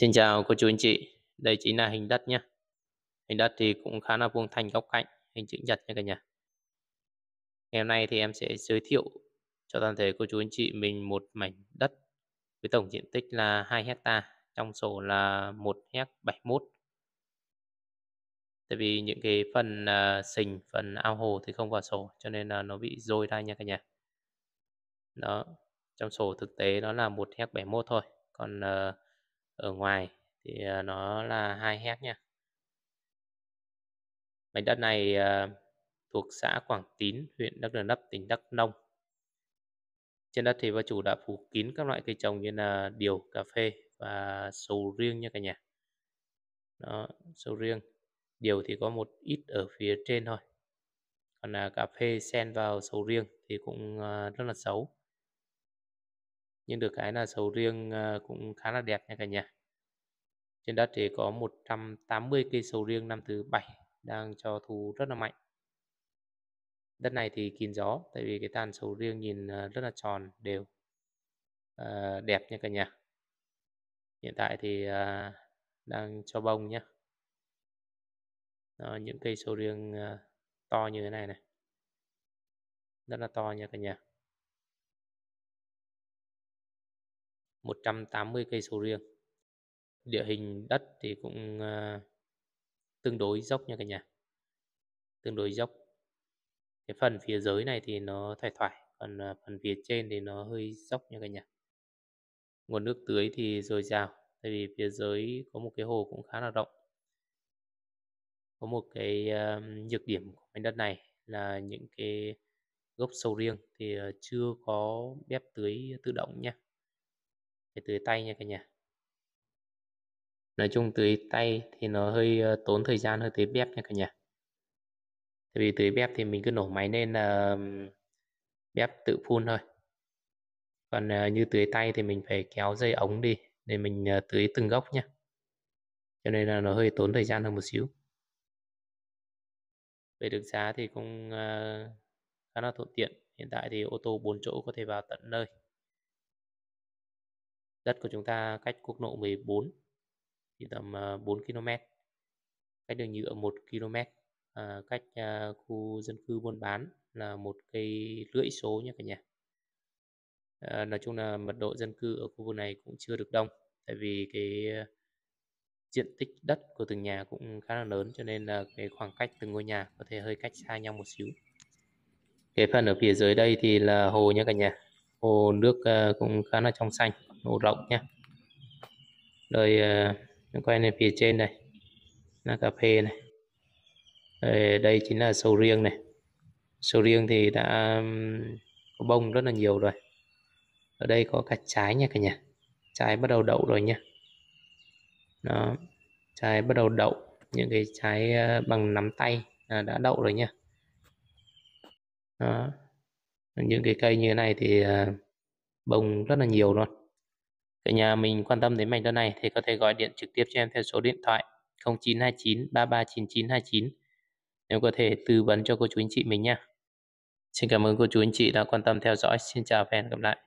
Xin chào cô chú anh chị, đây chính là hình đất nhé. Hình đất thì cũng khá là vuông thành góc cạnh, hình chữ nhật nha cả nhà. Ngày hôm nay thì em sẽ giới thiệu cho toàn thể cô chú anh chị mình một mảnh đất với tổng diện tích là 2 hecta trong sổ là 1 hect 71. Tại vì những cái phần uh, sình, phần ao hồ thì không vào sổ cho nên là nó bị rôi ra nha cả nhà. Đó, trong sổ thực tế nó là 1 hect 71 thôi, còn uh, ở ngoài thì ờ, nó là 2 hecta nha mảnh đất này ờ, thuộc xã Quảng Tín huyện Đắk Đờ nấp tỉnh Đắk Nông trên đất thì bà chủ đã phủ kín các loại cây trồng như là điều cà phê và sầu riêng nha cả nhà đó sầu riêng điều thì có một ít ở phía trên thôi còn là cà phê xen vào sầu riêng thì cũng ờ, rất là xấu nhưng được cái là sầu riêng ờ, cũng khá là đẹp nha cả nhà trên đất thì có 180 cây sầu riêng năm thứ bảy đang cho thu rất là mạnh đất này thì kín gió tại vì cái tàn sầu riêng nhìn ờ, rất là tròn đều ờ, đẹp nha cả nhà hiện tại thì đang cho bông nhé Đó, những cây sầu riêng to như thế này này rất là to nha cả nhà 180 cây sầu riêng địa hình đất thì cũng uh, tương đối dốc nha cả nhà tương đối dốc cái phần phía dưới này thì nó thoải thoải còn uh, phần phía trên thì nó hơi dốc nha cả nhà nguồn nước tưới thì dồi dào tại vì phía dưới có một cái hồ cũng khá là rộng có một cái uh, nhược điểm của mảnh đất này là những cái gốc sầu riêng thì chưa có bếp tưới tự động nha phải tưới tay nha cả nhà nói chung tưới tay thì nó hơi ờ, tốn thời gian hơn tưới bếp nha cả nhà tại vì tưới bếp thì mình cứ nổ máy lên là ờ, bếp tự phun thôi còn ờ, như tưới tay thì mình phải kéo dây ống đi để mình tưới từng gốc nha cho nên là nó hơi tốn thời gian hơn một xíu về được giá thì cũng khá là thuận tiện hiện tại thì ô tô 4 chỗ có thể vào tận nơi Đất của chúng ta cách quốc lộ 14 chỉ tầm 4 à, km. Cách đường nhựa 1 km. À, cách à, khu dân cư buôn bán là một cây rưỡi số nha cả nhà. À, nói chung là mật độ dân cư ở khu vực này cũng chưa được đông tại vì cái à, diện tích đất của từng nhà cũng khá là lớn cho nên là cái khoảng cách từng ngôi nhà có thể hơi cách xa nhau một xíu cái phần ở phía dưới đây thì là hồ nha cả nhà hồ nước à, cũng khá là trong xanh màu rộng nha rồi uh, quay lên phía trên này là cà phê này rồi, đây chính là sầu riêng này sầu riêng thì đã có bông rất là nhiều rồi ở đây có cả trái nha cả nhà trái bắt đầu đậu rồi nha đó trái bắt đầu đậu những cái trái ờ, bằng nắm tay đã đậu rồi nha đó. những cái cây như thế này thì ờ, bông rất là nhiều luôn Cả nhà mình quan tâm đến mảnh đất này thì có thể gọi điện trực tiếp cho em theo số điện thoại 0929 339929. Nếu có thể tư vấn cho cô chú anh chị mình nha. Xin cảm ơn cô chú anh chị đã quan tâm theo dõi. Xin chào và hẹn gặp lại.